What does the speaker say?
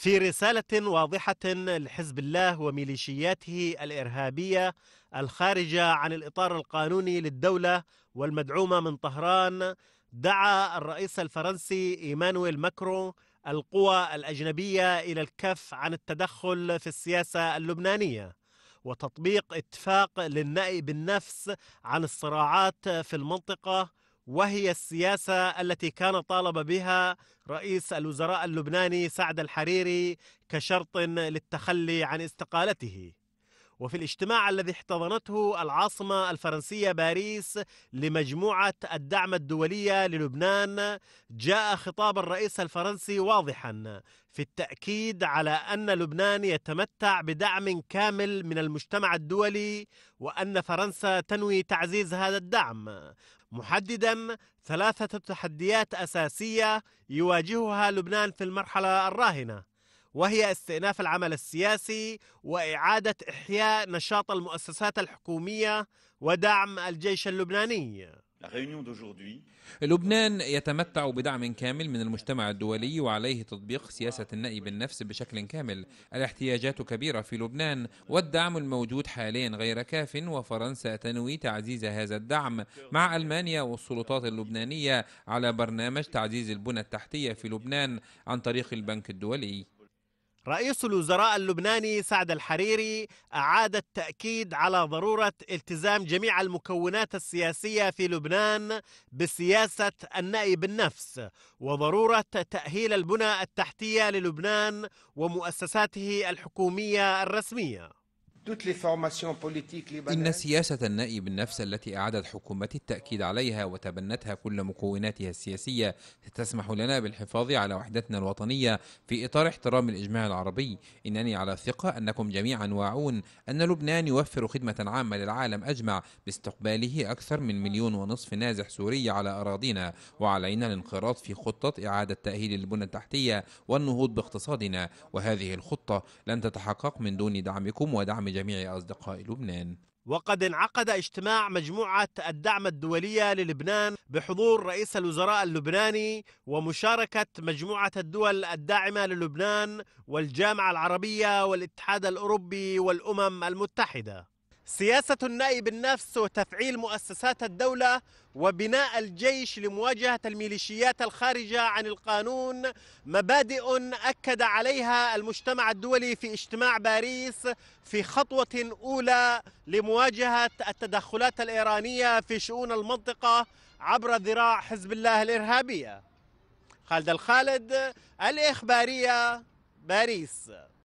في رسالة واضحة لحزب الله وميليشياته الإرهابية الخارجة عن الإطار القانوني للدولة والمدعومة من طهران دعا الرئيس الفرنسي إيمانويل ماكرون القوى الأجنبية إلى الكف عن التدخل في السياسة اللبنانية وتطبيق اتفاق للنأي بالنفس عن الصراعات في المنطقة وهي السياسة التي كان طالب بها رئيس الوزراء اللبناني سعد الحريري كشرط للتخلي عن استقالته وفي الاجتماع الذي احتضنته العاصمة الفرنسية باريس لمجموعة الدعم الدولية للبنان جاء خطاب الرئيس الفرنسي واضحا في التأكيد على أن لبنان يتمتع بدعم كامل من المجتمع الدولي وأن فرنسا تنوي تعزيز هذا الدعم محددا ثلاثة تحديات أساسية يواجهها لبنان في المرحلة الراهنة وهي استئناف العمل السياسي واعاده احياء نشاط المؤسسات الحكوميه ودعم الجيش اللبناني لبنان يتمتع بدعم كامل من المجتمع الدولي وعليه تطبيق سياسة النأي بالنفس بشكل كامل الاحتياجات كبيرة في لبنان والدعم الموجود حاليا غير كاف وفرنسا تنوي تعزيز هذا الدعم مع ألمانيا والسلطات اللبنانية على برنامج تعزيز البنى التحتية في لبنان عن طريق البنك الدولي رئيس الوزراء اللبناني سعد الحريري أعاد التأكيد على ضرورة التزام جميع المكونات السياسية في لبنان بسياسة النأي بالنفس وضرورة تأهيل البنى التحتية للبنان ومؤسساته الحكومية الرسمية إن سياسة النائي بالنفس التي أعادت حكومة التأكيد عليها وتبنتها كل مكوناتها السياسية ستسمح لنا بالحفاظ على وحدتنا الوطنية في إطار احترام الإجماع العربي إنني على ثقة أنكم جميعا واعون أن لبنان يوفر خدمة عامة للعالم أجمع باستقباله أكثر من مليون ونصف نازح سوري على أراضينا وعلينا الانخراط في خطة إعادة تأهيل البنى التحتية والنهوض باقتصادنا وهذه الخطة لن تتحقق من دون دعمكم ودعم جميع أصدقاء لبنان وقد انعقد اجتماع مجموعة الدعم الدولية للبنان بحضور رئيس الوزراء اللبناني ومشاركة مجموعة الدول الداعمة للبنان والجامعة العربية والاتحاد الأوروبي والأمم المتحدة سياسة النائب النفس وتفعيل مؤسسات الدولة وبناء الجيش لمواجهة الميليشيات الخارجة عن القانون مبادئ أكد عليها المجتمع الدولي في اجتماع باريس في خطوة أولى لمواجهة التدخلات الإيرانية في شؤون المنطقة عبر ذراع حزب الله الإرهابية خالد الخالد الإخبارية باريس